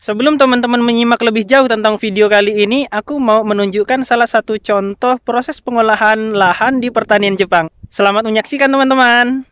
Sebelum teman-teman menyimak lebih jauh tentang video kali ini, aku mau menunjukkan salah satu contoh proses pengolahan lahan di pertanian Jepang. Selamat menyaksikan teman-teman.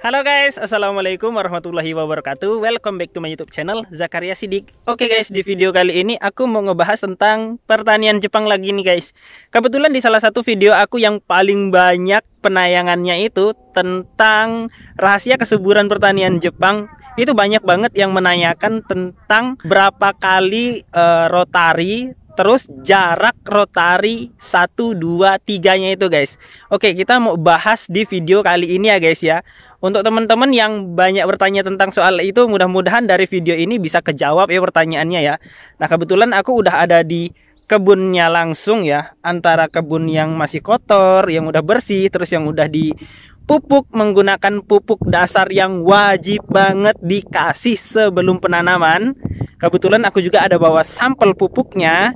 Halo guys, Assalamualaikum warahmatullahi wabarakatuh Welcome back to my youtube channel, Zakaria Sidik Oke okay guys, di video kali ini aku mau ngebahas tentang pertanian Jepang lagi nih guys Kebetulan di salah satu video aku yang paling banyak penayangannya itu Tentang rahasia kesuburan pertanian Jepang Itu banyak banget yang menanyakan tentang berapa kali uh, rotari terus jarak rotari 1, 2, 3 nya itu guys Oke kita mau bahas di video kali ini ya guys ya untuk teman-teman yang banyak bertanya tentang soal itu, mudah-mudahan dari video ini bisa kejawab ya pertanyaannya ya. Nah, kebetulan aku udah ada di kebunnya langsung ya, antara kebun yang masih kotor, yang udah bersih, terus yang udah dipupuk menggunakan pupuk dasar yang wajib banget dikasih sebelum penanaman. Kebetulan aku juga ada bawa sampel pupuknya.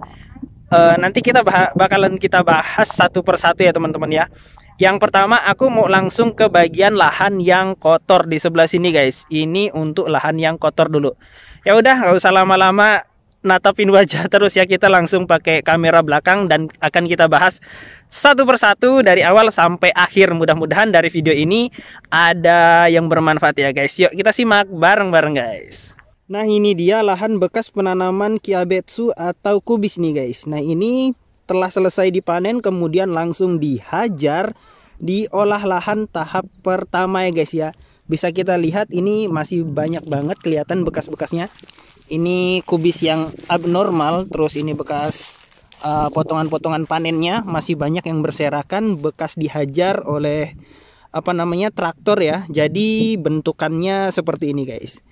E, nanti kita bakalan kita bahas satu persatu ya teman-teman ya. Yang pertama aku mau langsung ke bagian lahan yang kotor di sebelah sini guys. Ini untuk lahan yang kotor dulu. Ya udah nggak usah lama-lama natapin wajah terus ya kita langsung pakai kamera belakang dan akan kita bahas satu persatu dari awal sampai akhir. Mudah-mudahan dari video ini ada yang bermanfaat ya guys. Yuk kita simak bareng-bareng guys. Nah ini dia lahan bekas penanaman kiabetsu atau kubis nih guys. Nah ini telah selesai dipanen kemudian langsung dihajar diolah lahan tahap pertama ya guys ya bisa kita lihat ini masih banyak banget kelihatan bekas-bekasnya ini kubis yang abnormal terus ini bekas eh, potongan-potongan uh, panennya masih banyak yang berserakan bekas dihajar oleh apa namanya traktor ya jadi bentukannya seperti ini guys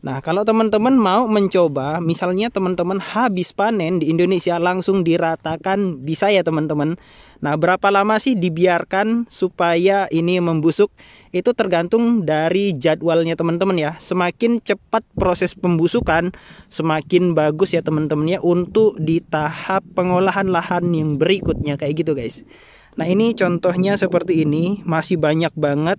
Nah, kalau teman-teman mau mencoba, misalnya teman-teman habis panen di Indonesia langsung diratakan bisa ya teman-teman. Nah, berapa lama sih dibiarkan supaya ini membusuk? Itu tergantung dari jadwalnya teman-teman ya. Semakin cepat proses pembusukan, semakin bagus ya teman-teman ya untuk di tahap pengolahan lahan yang berikutnya kayak gitu guys. Nah ini contohnya seperti ini masih banyak banget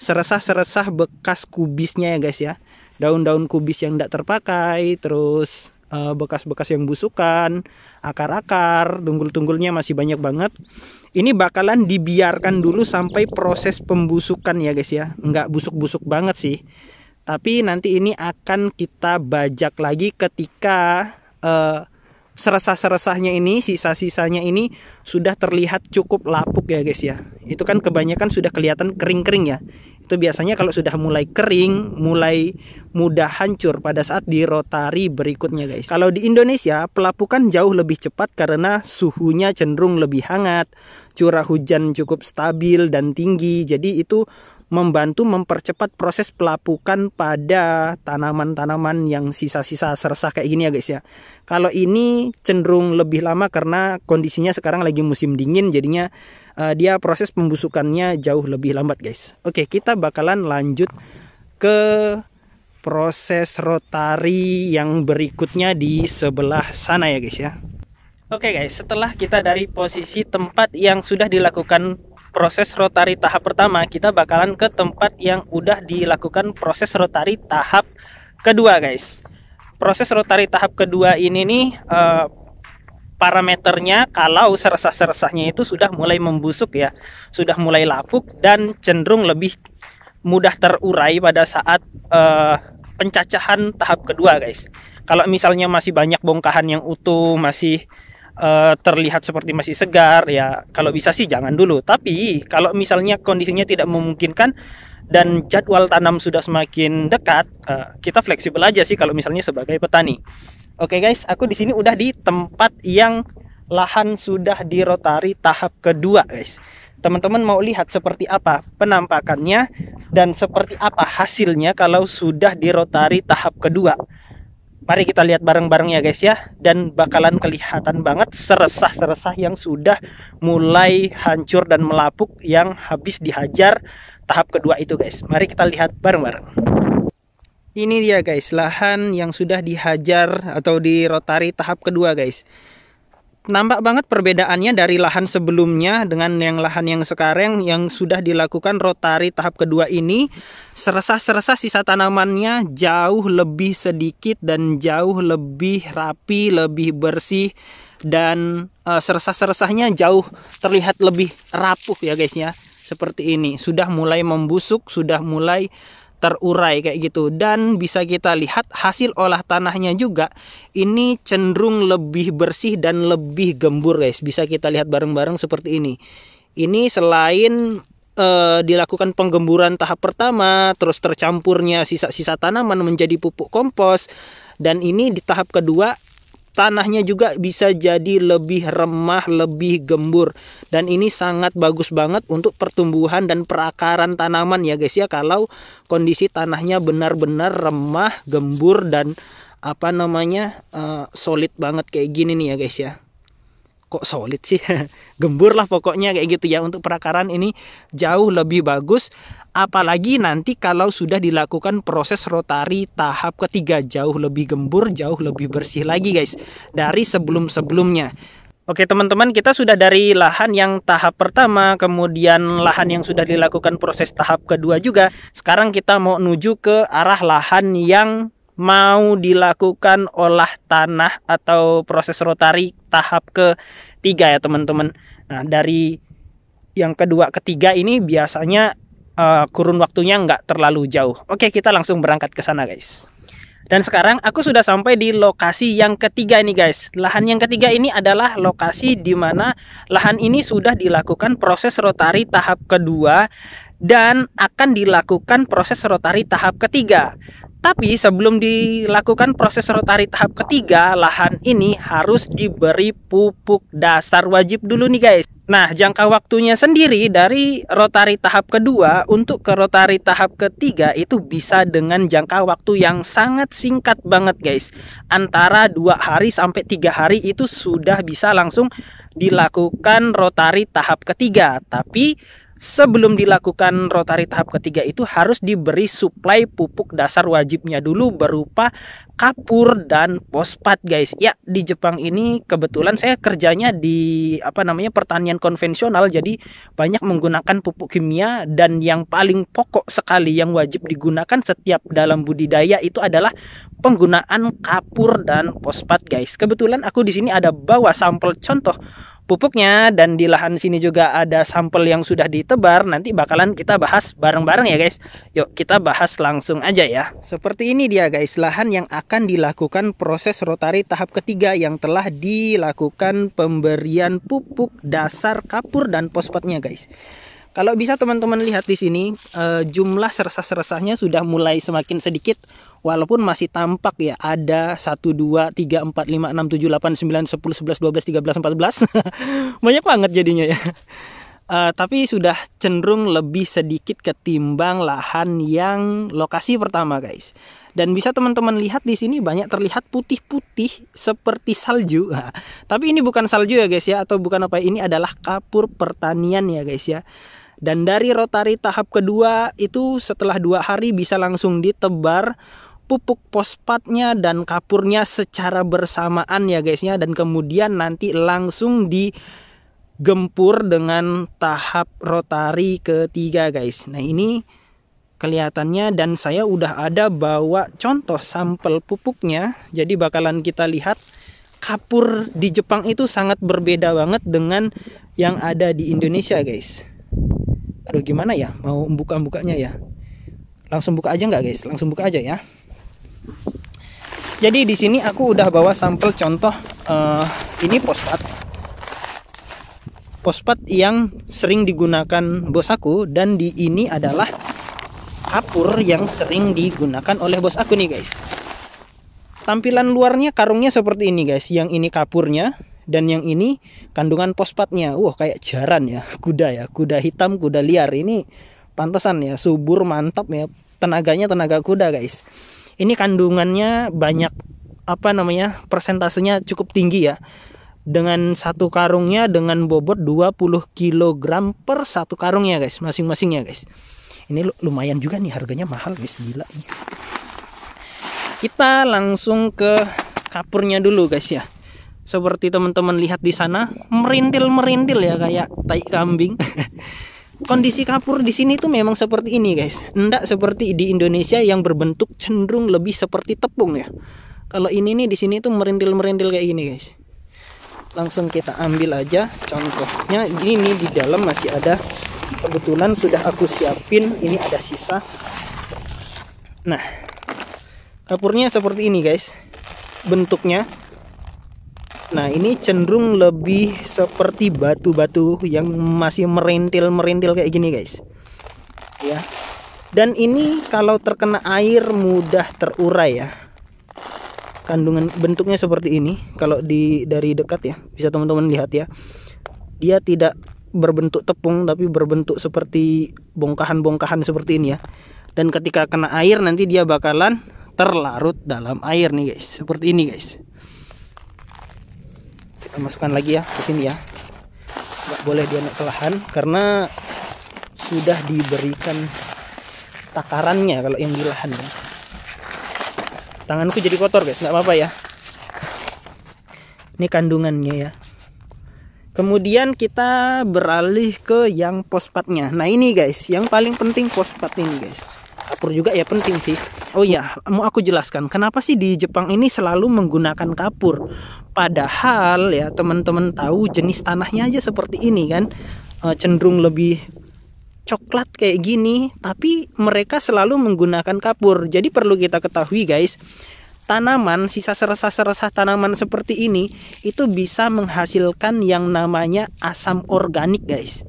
seresah-seresah bekas kubisnya ya guys ya daun-daun kubis yang tidak terpakai, terus eh, bekas-bekas yang busukan, akar-akar, tunggul-tunggulnya masih banyak banget. Ini bakalan dibiarkan dulu sampai proses pembusukan ya guys ya. Nggak busuk-busuk banget sih. Tapi nanti ini akan kita bajak lagi ketika uh, seresah-seresahnya ini, sisa-sisanya ini sudah terlihat cukup lapuk ya guys ya. Itu kan kebanyakan sudah kelihatan kering-kering ya itu biasanya kalau sudah mulai kering, mulai mudah hancur pada saat di rotari berikutnya guys. Kalau di Indonesia, pelapukan jauh lebih cepat karena suhunya cenderung lebih hangat, curah hujan cukup stabil dan tinggi. Jadi itu membantu mempercepat proses pelapukan pada tanaman-tanaman yang sisa-sisa sersah kayak gini ya guys ya. Kalau ini cenderung lebih lama karena kondisinya sekarang lagi musim dingin jadinya uh, dia proses pembusukannya jauh lebih lambat guys oke kita bakalan lanjut ke proses rotari yang berikutnya di sebelah sana ya guys ya oke guys setelah kita dari posisi tempat yang sudah dilakukan proses rotari tahap pertama kita bakalan ke tempat yang udah dilakukan proses rotari tahap kedua guys proses rotari tahap kedua ini nih uh, parameternya kalau seresah-seresahnya itu sudah mulai membusuk ya, sudah mulai lapuk dan cenderung lebih mudah terurai pada saat uh, pencacahan tahap kedua, guys. Kalau misalnya masih banyak bongkahan yang utuh, masih uh, terlihat seperti masih segar ya, kalau bisa sih jangan dulu. Tapi kalau misalnya kondisinya tidak memungkinkan dan jadwal tanam sudah semakin dekat, uh, kita fleksibel aja sih kalau misalnya sebagai petani. Oke okay guys, aku di sini udah di tempat yang lahan sudah dirotari tahap kedua guys. Teman-teman mau lihat seperti apa penampakannya dan seperti apa hasilnya kalau sudah dirotari tahap kedua. Mari kita lihat bareng-bareng ya guys ya dan bakalan kelihatan banget seresah-seresah yang sudah mulai hancur dan melapuk yang habis dihajar tahap kedua itu guys. Mari kita lihat bareng-bareng ini dia guys lahan yang sudah dihajar atau dirotari tahap kedua guys nampak banget perbedaannya dari lahan sebelumnya dengan yang lahan yang sekarang yang sudah dilakukan rotari tahap kedua ini seresah-seresah sisa tanamannya jauh lebih sedikit dan jauh lebih rapi lebih bersih dan e, seresah-seresahnya jauh terlihat lebih rapuh ya guys ya seperti ini sudah mulai membusuk sudah mulai terurai kayak gitu dan bisa kita lihat hasil olah tanahnya juga ini cenderung lebih bersih dan lebih gembur guys bisa kita lihat bareng-bareng seperti ini ini selain e, dilakukan penggemburan tahap pertama terus tercampurnya sisa-sisa tanaman menjadi pupuk kompos dan ini di tahap kedua tanahnya juga bisa jadi lebih remah, lebih gembur. Dan ini sangat bagus banget untuk pertumbuhan dan perakaran tanaman ya guys ya kalau kondisi tanahnya benar-benar remah, gembur dan apa namanya uh, solid banget kayak gini nih ya guys ya kok solid sih gembur lah pokoknya kayak gitu ya untuk perakaran ini jauh lebih bagus apalagi nanti kalau sudah dilakukan proses rotari tahap ketiga jauh lebih gembur, jauh lebih bersih lagi guys dari sebelum-sebelumnya. Oke teman-teman kita sudah dari lahan yang tahap pertama kemudian lahan yang sudah dilakukan proses tahap kedua juga sekarang kita mau menuju ke arah lahan yang mau dilakukan olah tanah atau proses rotari tahap ketiga ya teman-teman Nah dari yang kedua ketiga ini biasanya Eh, kurun waktunya nggak terlalu jauh. Oke, kita langsung berangkat ke sana, guys. Dan sekarang aku sudah sampai di lokasi yang ketiga ini guys. Lahan yang ketiga ini adalah lokasi di mana lahan ini sudah dilakukan proses rotari tahap kedua dan akan dilakukan proses rotari tahap ketiga. Tapi sebelum dilakukan proses rotari tahap ketiga, lahan ini harus diberi pupuk dasar wajib dulu nih guys. Nah, jangka waktunya sendiri dari rotari tahap kedua untuk ke rotari tahap ketiga itu bisa dengan jangka waktu yang sangat singkat banget guys. Antara dua hari sampai tiga hari itu sudah bisa langsung dilakukan rotari tahap ketiga. Tapi sebelum dilakukan rotari tahap ketiga itu harus diberi suplai pupuk dasar wajibnya dulu berupa kapur dan fosfat guys. Ya, di Jepang ini kebetulan saya kerjanya di apa namanya pertanian konvensional jadi banyak menggunakan pupuk kimia dan yang paling pokok sekali yang wajib digunakan setiap dalam budidaya itu adalah penggunaan kapur dan fosfat guys. Kebetulan aku di sini ada bawa sampel contoh pupuknya dan di lahan sini juga ada sampel yang sudah ditebar nanti bakalan kita bahas bareng-bareng ya guys yuk kita bahas langsung aja ya seperti ini dia guys lahan yang akan dilakukan proses rotari tahap ketiga yang telah dilakukan pemberian pupuk dasar kapur dan pospatnya guys kalau bisa teman-teman lihat di sini uh, jumlah seresah-seresahnya sudah mulai semakin sedikit walaupun masih tampak ya ada 1 2 3 4 5 6 7 8 9 10 11 12 13 14. Banyak banget jadinya ya. Uh, tapi sudah cenderung lebih sedikit ketimbang lahan yang lokasi pertama, guys. Dan bisa teman-teman lihat di sini banyak terlihat putih-putih seperti salju. Nah, tapi ini bukan salju ya guys ya atau bukan apa ini adalah kapur pertanian ya guys ya. Dan dari rotari tahap kedua itu setelah dua hari bisa langsung ditebar pupuk pospatnya dan kapurnya secara bersamaan ya guysnya dan kemudian nanti langsung di gempur dengan tahap rotari ketiga guys. Nah ini kelihatannya dan saya udah ada bawa contoh sampel pupuknya. Jadi bakalan kita lihat kapur di Jepang itu sangat berbeda banget dengan yang ada di Indonesia guys aduh gimana ya mau buka-bukanya ya langsung buka aja nggak guys langsung buka aja ya jadi di sini aku udah bawa sampel contoh uh, ini fosfat fosfat yang sering digunakan bos aku dan di ini adalah kapur yang sering digunakan oleh bos aku nih guys tampilan luarnya karungnya seperti ini guys yang ini kapurnya dan yang ini kandungan fosfatnya wah kayak jaran ya kuda ya kuda hitam kuda liar ini pantesan ya subur mantap ya tenaganya tenaga kuda guys ini kandungannya banyak apa namanya persentasenya cukup tinggi ya dengan satu karungnya dengan bobot 20 kg per satu karungnya guys masing-masingnya guys ini lumayan juga nih harganya mahal guys gila kita langsung ke kapurnya dulu guys ya seperti teman-teman lihat di sana merintil-merintil ya kayak tai kambing. Kondisi kapur di sini tuh memang seperti ini guys. Ndak seperti di Indonesia yang berbentuk cenderung lebih seperti tepung ya. Kalau ini nih di sini tuh merintil-merintil kayak gini guys. Langsung kita ambil aja contohnya ini nih di dalam masih ada kebetulan sudah aku siapin ini ada sisa. Nah, kapurnya seperti ini guys. Bentuknya Nah, ini cenderung lebih seperti batu-batu yang masih merintil-merintil kayak gini, guys. Ya. Dan ini kalau terkena air mudah terurai ya. Kandungan bentuknya seperti ini kalau di dari dekat ya. Bisa teman-teman lihat ya. Dia tidak berbentuk tepung tapi berbentuk seperti bongkahan-bongkahan seperti ini ya. Dan ketika kena air nanti dia bakalan terlarut dalam air nih, guys. Seperti ini, guys kita masukkan lagi ya ke sini ya nggak boleh dia naik ke lahan karena sudah diberikan takarannya kalau yang di lahan ya. tanganku jadi kotor guys nggak apa-apa ya ini kandungannya ya kemudian kita beralih ke yang pospatnya nah ini guys yang paling penting pospat ini guys kapur juga ya penting sih. Oh iya, mau aku jelaskan kenapa sih di Jepang ini selalu menggunakan kapur. Padahal ya teman-teman tahu jenis tanahnya aja seperti ini kan e, cenderung lebih coklat kayak gini, tapi mereka selalu menggunakan kapur. Jadi perlu kita ketahui guys, tanaman, sisa serasa-serasa tanaman seperti ini itu bisa menghasilkan yang namanya asam organik, guys.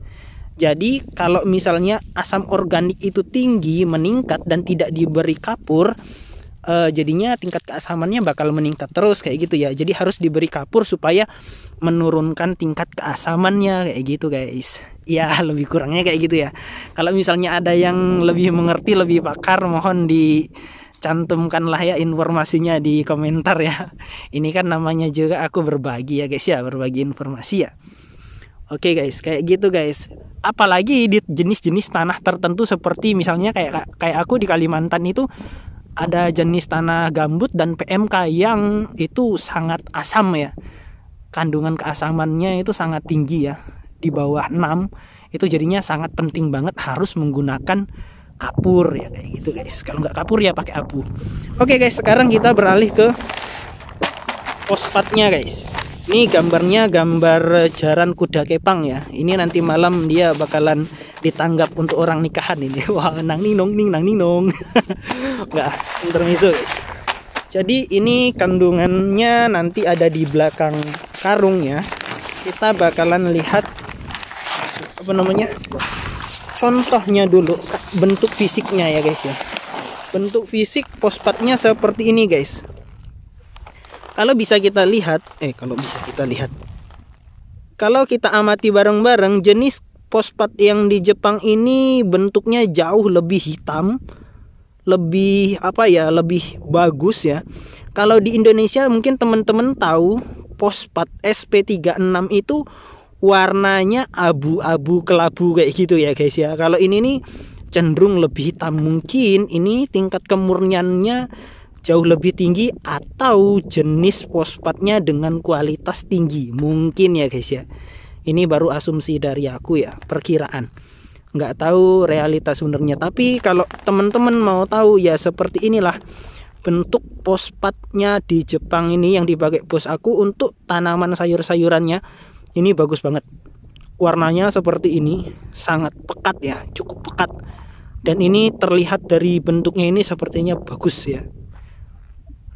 Jadi kalau misalnya asam organik itu tinggi meningkat dan tidak diberi kapur eh, jadinya tingkat keasamannya bakal meningkat terus kayak gitu ya. Jadi harus diberi kapur supaya menurunkan tingkat keasamannya kayak gitu guys. Ya lebih kurangnya kayak gitu ya. Kalau misalnya ada yang lebih mengerti, lebih pakar, mohon dicantumkanlah ya informasinya di komentar ya. Ini kan namanya juga aku berbagi ya guys ya, berbagi informasi ya. Oke okay guys, kayak gitu guys. Apalagi di jenis-jenis tanah tertentu seperti misalnya kayak kayak aku di Kalimantan itu ada jenis tanah gambut dan PMK yang itu sangat asam ya. Kandungan keasamannya itu sangat tinggi ya. Di bawah 6 itu jadinya sangat penting banget harus menggunakan kapur ya kayak gitu guys. Kalau nggak kapur ya pakai abu. Oke okay guys, sekarang kita beralih ke fosfatnya guys. Ini gambarnya gambar jaran kuda kepang ya. Ini nanti malam dia bakalan ditanggap untuk orang nikahan ini. Wah, nang ninong ning nang ninong. Enggak, intermezzo guys. Jadi ini kandungannya nanti ada di belakang karung ya. Kita bakalan lihat apa namanya? Contohnya dulu bentuk fisiknya ya guys ya. Bentuk fisik pospatnya seperti ini guys kalau bisa kita lihat, eh kalau bisa kita lihat, kalau kita amati bareng-bareng jenis pospat yang di Jepang ini bentuknya jauh lebih hitam, lebih apa ya, lebih bagus ya. Kalau di Indonesia mungkin teman-teman tahu pospat SP36 itu warnanya abu-abu kelabu kayak gitu ya guys ya. Kalau ini nih cenderung lebih hitam mungkin ini tingkat kemurniannya jauh lebih tinggi atau jenis fosfatnya dengan kualitas tinggi mungkin ya guys ya ini baru asumsi dari aku ya perkiraan nggak tahu realitas sebenarnya tapi kalau teman-teman mau tahu ya seperti inilah bentuk fosfatnya di Jepang ini yang dipakai bos aku untuk tanaman sayur-sayurannya ini bagus banget warnanya seperti ini sangat pekat ya cukup pekat dan ini terlihat dari bentuknya ini sepertinya bagus ya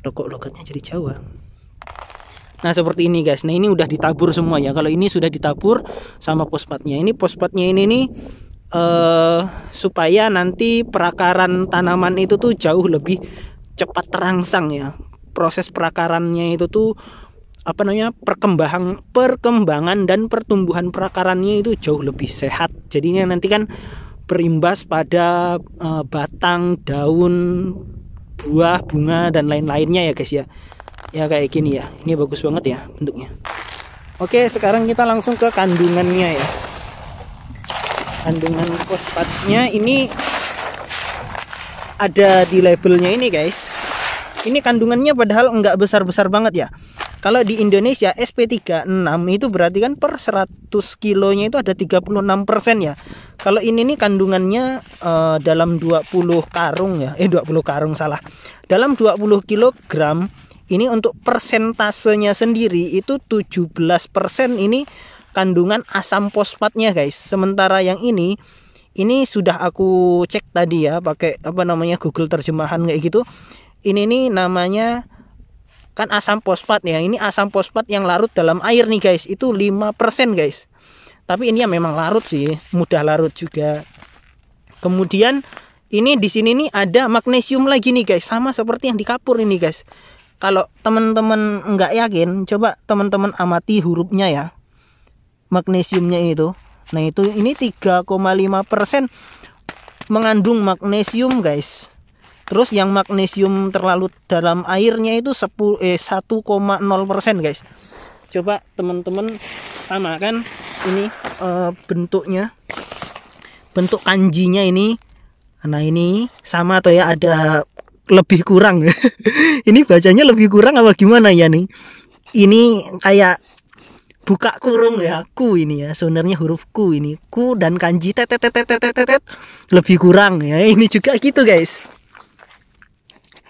rokok logatnya jadi Jawa? Nah seperti ini guys. Nah ini udah ditabur semua ya. Kalau ini sudah ditabur sama pospatnya. Ini pospatnya ini nih uh, supaya nanti perakaran tanaman itu tuh jauh lebih cepat terangsang ya. Proses perakarannya itu tuh apa namanya perkembangan perkembangan dan pertumbuhan perakarannya itu jauh lebih sehat. Jadinya nanti kan berimbas pada uh, batang, daun, buah bunga dan lain-lainnya ya guys ya ya kayak gini ya ini bagus banget ya bentuknya oke sekarang kita langsung ke kandungannya ya kandungan fosfatnya ini ada di labelnya ini guys ini kandungannya padahal nggak besar-besar banget ya kalau di Indonesia SP36 itu berarti kan per 100 kilonya itu ada 36% ya. Kalau ini nih kandungannya uh, dalam 20 karung ya. Eh 20 karung salah. Dalam 20 kilogram ini untuk persentasenya sendiri itu 17% ini kandungan asam fosfatnya guys. Sementara yang ini ini sudah aku cek tadi ya pakai apa namanya Google terjemahan kayak gitu. Ini nih namanya kan asam fosfat ya ini asam fosfat yang larut dalam air nih guys itu 5% guys tapi ini ya memang larut sih mudah larut juga kemudian ini di sini nih ada magnesium lagi nih guys sama seperti yang di kapur ini guys kalau teman-teman nggak yakin coba teman-teman amati hurufnya ya magnesiumnya itu nah itu ini 3,5% mengandung magnesium guys Terus yang magnesium terlalu dalam airnya itu 10 eh 1,0% guys. Coba teman-teman sama kan ini eh, bentuknya. Bentuk kanjinya ini. Nah, ini sama atau ya ada lebih kurang. ini bacanya lebih kurang apa gimana ya nih? Ini kayak buka kurung ya ku ini ya sebenarnya huruf ku ini ku dan kanji tetet tetet tetet tetet lebih kurang ya ini juga gitu guys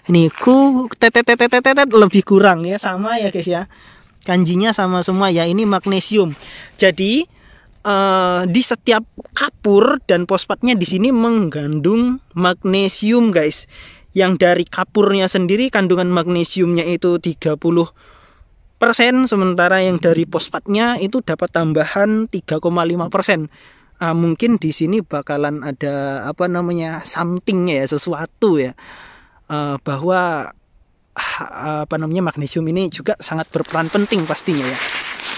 niku tetetetetetet lebih kurang ya sama ya guys ya kanjinya sama semua ya ini magnesium jadi uh, di setiap kapur dan pospatnya di sini mengandung magnesium guys yang dari kapurnya sendiri kandungan magnesiumnya itu 30 persen sementara yang dari pospatnya itu dapat tambahan 3,5 persen uh, mungkin di sini bakalan ada apa namanya something ya sesuatu ya uh, bahwa uh, apa namanya magnesium ini juga sangat berperan penting pastinya ya.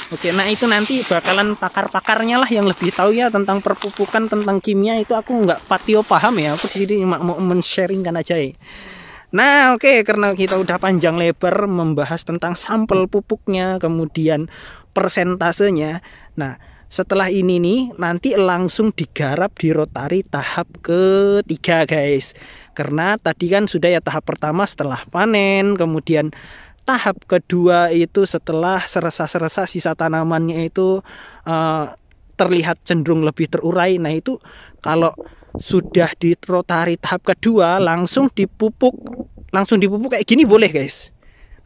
Oke, nah itu nanti bakalan pakar-pakarnya lah yang lebih tahu ya tentang perpupukan, tentang kimia itu aku nggak patio paham ya. Aku jadi sini cuma mau men-sharingkan aja ya. Nah, oke, karena kita udah panjang lebar membahas tentang sampel pupuknya, kemudian persentasenya. Nah, setelah ini nih nanti langsung digarap di rotari tahap ketiga, guys. Karena tadi kan sudah ya tahap pertama setelah panen, kemudian tahap kedua itu setelah serasa-serasa sisa tanamannya itu uh, terlihat cenderung lebih terurai. Nah, itu kalau sudah di tahap kedua langsung dipupuk, langsung dipupuk kayak gini boleh, guys.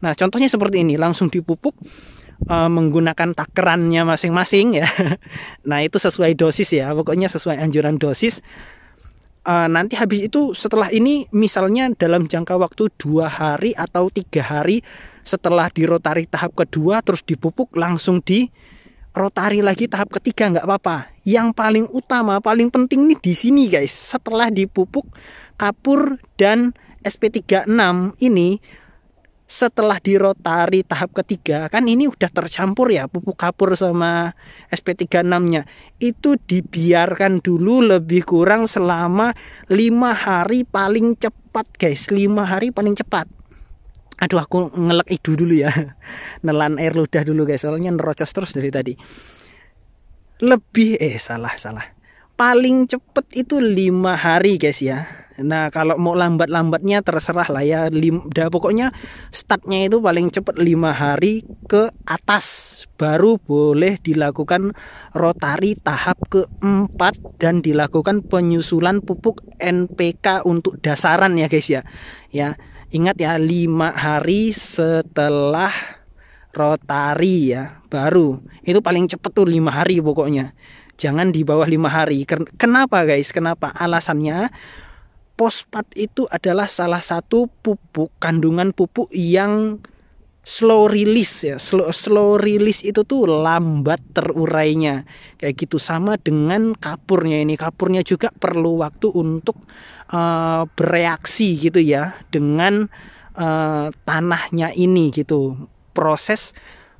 Nah, contohnya seperti ini, langsung dipupuk uh, menggunakan takerannya masing-masing ya. Nah, itu sesuai dosis ya. Pokoknya sesuai anjuran dosis uh, nanti habis itu setelah ini misalnya dalam jangka waktu dua hari atau tiga hari setelah dirotari tahap kedua terus dipupuk langsung di rotari lagi tahap ketiga nggak apa-apa yang paling utama paling penting nih di sini guys setelah dipupuk kapur dan SP36 ini setelah di rotari tahap ketiga kan ini udah tercampur ya pupuk kapur sama SP36-nya itu dibiarkan dulu lebih kurang selama lima hari paling cepat guys lima hari paling cepat aduh aku ngelek idu dulu ya nelan air ludah dulu guys soalnya nerocos terus dari tadi lebih eh salah salah paling cepet itu lima hari guys ya Nah kalau mau lambat-lambatnya terserah lah ya lim, dah pokoknya startnya itu paling cepat 5 hari ke atas baru boleh dilakukan rotari tahap keempat dan dilakukan penyusulan pupuk NPK untuk dasaran ya guys ya. Ya ingat ya 5 hari setelah rotari ya baru itu paling cepet tuh 5 hari pokoknya jangan di bawah 5 hari. Kenapa guys? Kenapa? Alasannya Pospat itu adalah salah satu pupuk kandungan pupuk yang slow release ya slow slow release itu tuh lambat terurainya kayak gitu sama dengan kapurnya ini kapurnya juga perlu waktu untuk uh, bereaksi gitu ya dengan uh, tanahnya ini gitu proses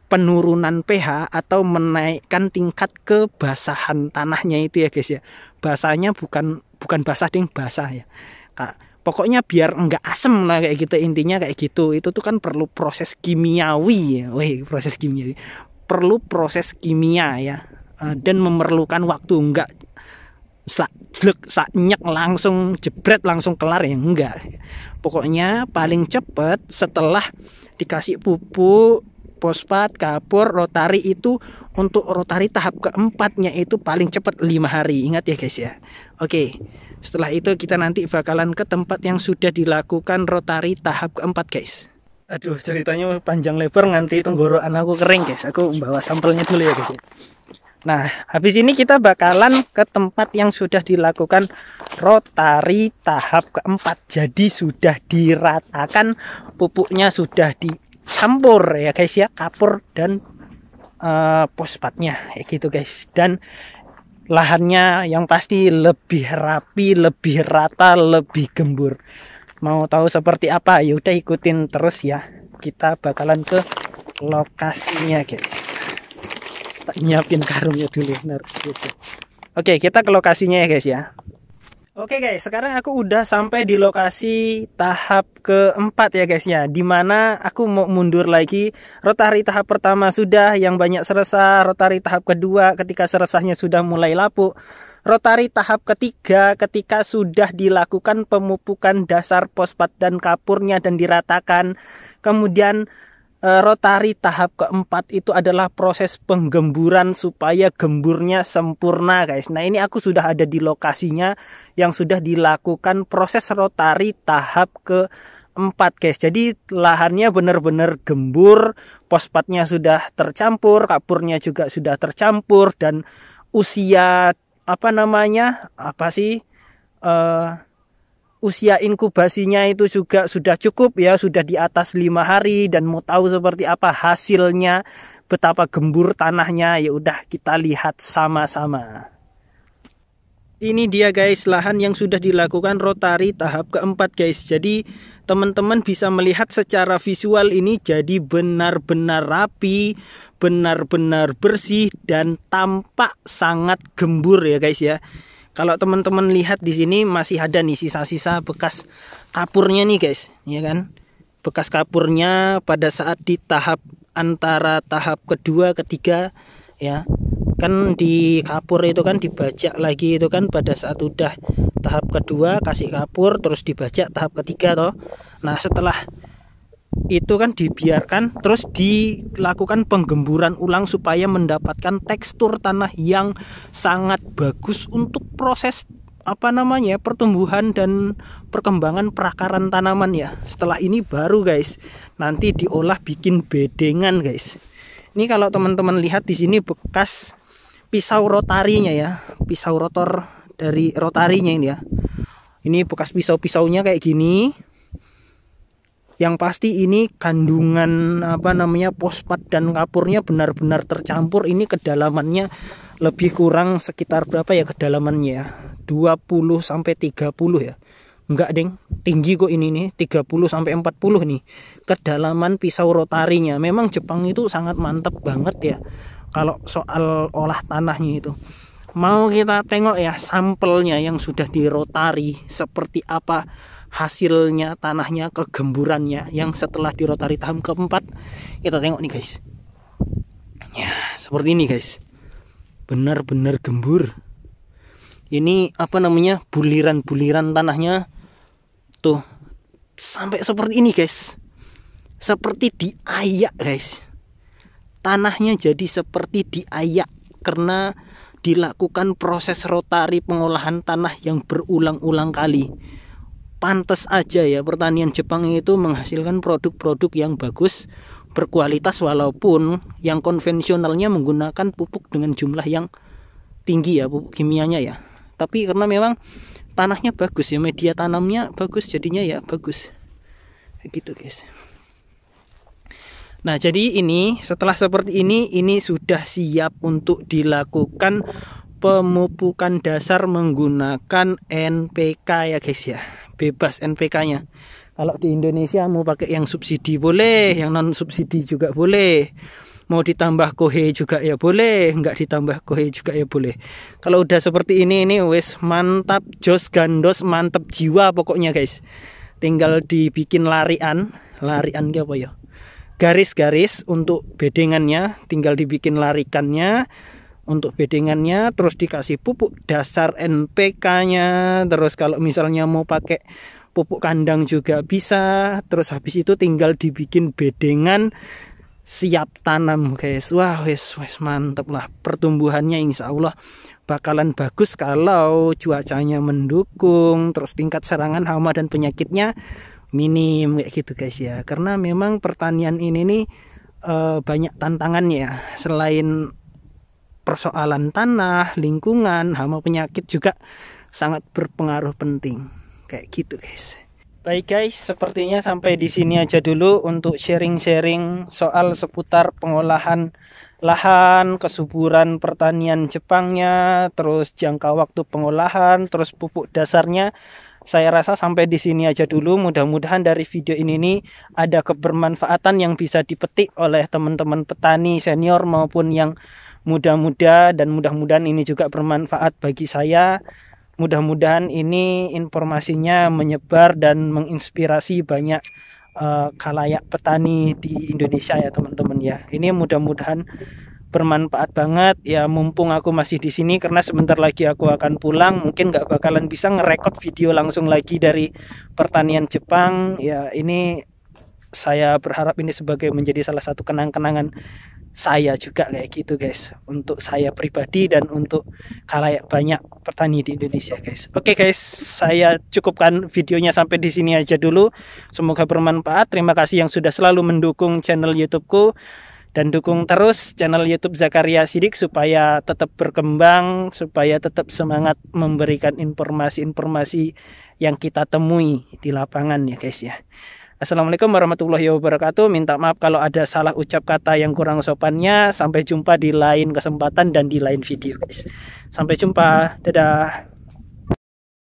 penurunan pH atau menaikkan tingkat kebasahan tanahnya itu ya guys ya basahnya bukan bukan basah ding basah ya Kak, pokoknya biar enggak asem lah kayak gitu intinya kayak gitu itu tuh kan perlu proses kimiawi ya Weh, proses kimiawi perlu proses kimia ya eh, dan memerlukan waktu enggak selak selak langsung jebret langsung kelar ya enggak pokoknya paling cepet setelah dikasih pupuk fosfat, kapur, rotari itu untuk rotari tahap keempatnya itu paling cepat lima hari. Ingat ya guys ya. Oke. Setelah itu kita nanti bakalan ke tempat yang sudah dilakukan rotari tahap keempat guys. Aduh ceritanya panjang lebar nanti tenggorokan aku kering guys. Aku bawa sampelnya dulu ya guys. Ya. Nah, habis ini kita bakalan ke tempat yang sudah dilakukan rotari tahap keempat. Jadi sudah diratakan, pupuknya sudah di campur ya guys ya kapur dan uh, ya gitu guys dan lahannya yang pasti lebih rapi lebih rata lebih gembur mau tahu seperti apa ya udah ikutin terus ya kita bakalan ke lokasinya guys tak nyiapin karungnya dulu gitu. oke kita ke lokasinya ya guys ya Oke okay guys, sekarang aku udah sampai di lokasi tahap keempat ya guysnya Dimana aku mau mundur lagi Rotari tahap pertama sudah yang banyak seresah Rotari tahap kedua ketika seresahnya sudah mulai lapuk Rotari tahap ketiga ketika sudah dilakukan pemupukan dasar pospat dan kapurnya dan diratakan Kemudian Eh, rotari tahap keempat itu adalah proses penggemburan supaya gemburnya sempurna guys. Nah ini aku sudah ada di lokasinya yang sudah dilakukan proses rotari tahap keempat guys. Jadi lahannya benar-benar gembur, pospatnya sudah tercampur, kapurnya juga sudah tercampur dan usia apa namanya apa sih? Uh, usia inkubasinya itu juga sudah cukup ya, sudah di atas lima hari dan mau tahu seperti apa hasilnya, betapa gembur tanahnya, ya udah kita lihat sama-sama. Ini dia guys lahan yang sudah dilakukan rotari tahap keempat guys. Jadi teman-teman bisa melihat secara visual ini jadi benar-benar rapi, benar-benar bersih dan tampak sangat gembur ya guys ya. Kalau teman-teman lihat di sini masih ada nih sisa-sisa bekas kapurnya nih guys, ya kan? Bekas kapurnya pada saat di tahap antara tahap kedua, ketiga, ya kan di kapur itu kan dibajak lagi itu kan pada saat udah tahap kedua kasih kapur terus dibajak tahap ketiga toh. Nah setelah itu kan dibiarkan terus dilakukan penggemburan ulang supaya mendapatkan tekstur tanah yang sangat bagus untuk proses apa namanya pertumbuhan dan perkembangan perakaran tanaman ya setelah ini baru guys nanti diolah bikin bedengan guys ini kalau teman-teman lihat di sini bekas pisau rotarinya ya pisau rotor dari rotarinya ini ya ini bekas pisau-pisaunya kayak gini yang pasti ini kandungan apa namanya fosfat dan kapurnya benar-benar tercampur ini kedalamannya lebih kurang sekitar berapa ya kedalamannya ya 20 sampai 30 ya enggak deng tinggi kok ini nih 30 sampai 40 nih kedalaman pisau rotarinya memang Jepang itu sangat mantep banget ya kalau soal olah tanahnya itu mau kita tengok ya sampelnya yang sudah dirotari seperti apa hasilnya tanahnya kegemburannya yang setelah dirotari rotari tahun keempat kita tengok nih guys ya seperti ini guys benar-benar gembur ini apa namanya buliran-buliran tanahnya tuh sampai seperti ini guys seperti diayak guys tanahnya jadi seperti diayak karena dilakukan proses rotari pengolahan tanah yang berulang-ulang kali pantas aja ya pertanian Jepang itu menghasilkan produk-produk yang bagus berkualitas walaupun yang konvensionalnya menggunakan pupuk dengan jumlah yang tinggi ya pupuk kimianya ya tapi karena memang tanahnya bagus ya media tanamnya bagus jadinya ya bagus gitu guys Nah, jadi ini setelah seperti ini, ini sudah siap untuk dilakukan pemupukan dasar menggunakan NPK ya guys ya bebas NPK-nya. Kalau di Indonesia mau pakai yang subsidi boleh, yang non subsidi juga boleh. Mau ditambah kohe juga ya boleh, nggak ditambah kohe juga ya boleh. Kalau udah seperti ini ini wes mantap jos gandos, mantap jiwa pokoknya guys. Tinggal dibikin larian, larian apa ya? Garis-garis untuk bedengannya, tinggal dibikin larikannya, untuk bedengannya terus dikasih pupuk dasar NPK-nya terus kalau misalnya mau pakai pupuk kandang juga bisa terus habis itu tinggal dibikin bedengan siap tanam guys wah wes wes mantep lah pertumbuhannya insya Allah bakalan bagus kalau cuacanya mendukung terus tingkat serangan hama dan penyakitnya minim kayak gitu guys ya karena memang pertanian ini nih eh, banyak tantangannya ya. selain persoalan tanah, lingkungan, hama penyakit juga sangat berpengaruh penting. Kayak gitu, guys. Baik guys, sepertinya sampai di sini aja dulu untuk sharing-sharing soal seputar pengolahan lahan, kesuburan pertanian Jepangnya, terus jangka waktu pengolahan, terus pupuk dasarnya saya rasa sampai di sini aja dulu. Mudah-mudahan dari video ini nih ada kebermanfaatan yang bisa dipetik oleh teman-teman petani senior maupun yang mudah-mudah dan mudah-mudahan ini juga bermanfaat bagi saya. Mudah-mudahan ini informasinya menyebar dan menginspirasi banyak uh, kalayak petani di Indonesia ya teman-teman ya. Ini mudah-mudahan bermanfaat banget ya mumpung aku masih di sini karena sebentar lagi aku akan pulang mungkin nggak bakalan bisa ngerekod video langsung lagi dari pertanian Jepang ya ini saya berharap ini sebagai menjadi salah satu kenang-kenangan saya juga kayak gitu guys untuk saya pribadi dan untuk kalayak banyak petani di Indonesia guys oke okay, guys saya cukupkan videonya sampai di sini aja dulu semoga bermanfaat terima kasih yang sudah selalu mendukung channel YouTubeku dan dukung terus channel YouTube Zakaria Sidik supaya tetap berkembang supaya tetap semangat memberikan informasi-informasi yang kita temui di lapangan ya guys ya Assalamualaikum warahmatullahi wabarakatuh. Minta maaf kalau ada salah ucap kata yang kurang sopannya. Sampai jumpa di lain kesempatan dan di lain video, guys. Sampai jumpa. Dadah.